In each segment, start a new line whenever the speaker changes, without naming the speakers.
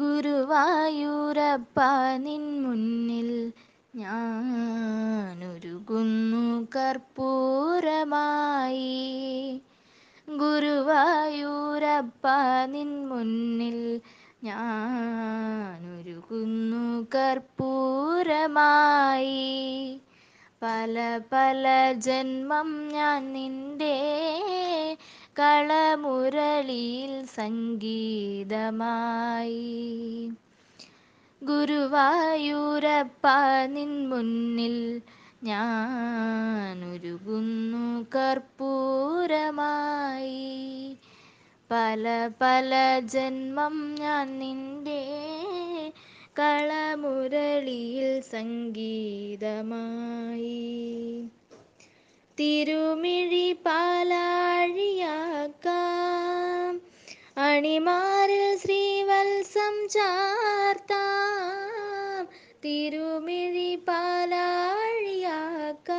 ഗുരുവായൂരപ്പ നിൻ മുന്നിൽ ഞാനൊരുകുന്നു കർപ്പൂരമായി ഗുരുവായൂരപ്പ നിൻ മുന്നിൽ ഞാനൊരുകുന്നു കർപ്പൂരമായി പല പല ജന്മം ഞാൻ നിൻ്റെ കളമുരളിയിൽ സംഗീതമായി ഗുരുവായൂരപ്പ നിൻ മുന്നിൽ ഞാനൊരുകുന്നു കർപ്പൂരമായി പല പല ജന്മം ഞാൻ നിന്റെ കളമുരളിയിൽ സംഗീതമായി തിരുമിഴി പാ ചാർത്താം തിരുമിഴി പാലാഴിയാക്ക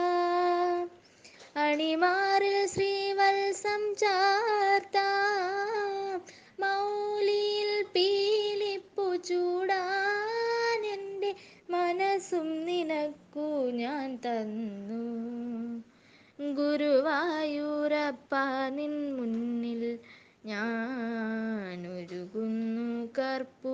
അണിമാറിൽ ശ്രീവത്സം ചാർത്താം മൗലിയിൽ പീലിപ്പു ചൂടാൻ മനസ്സും നിനക്കു ഞാൻ തന്നു ഗുരുവായൂരപ്പ നിൻ മുന്നിൽ ഞാനൊരുകുന്നു കർപ്പൂ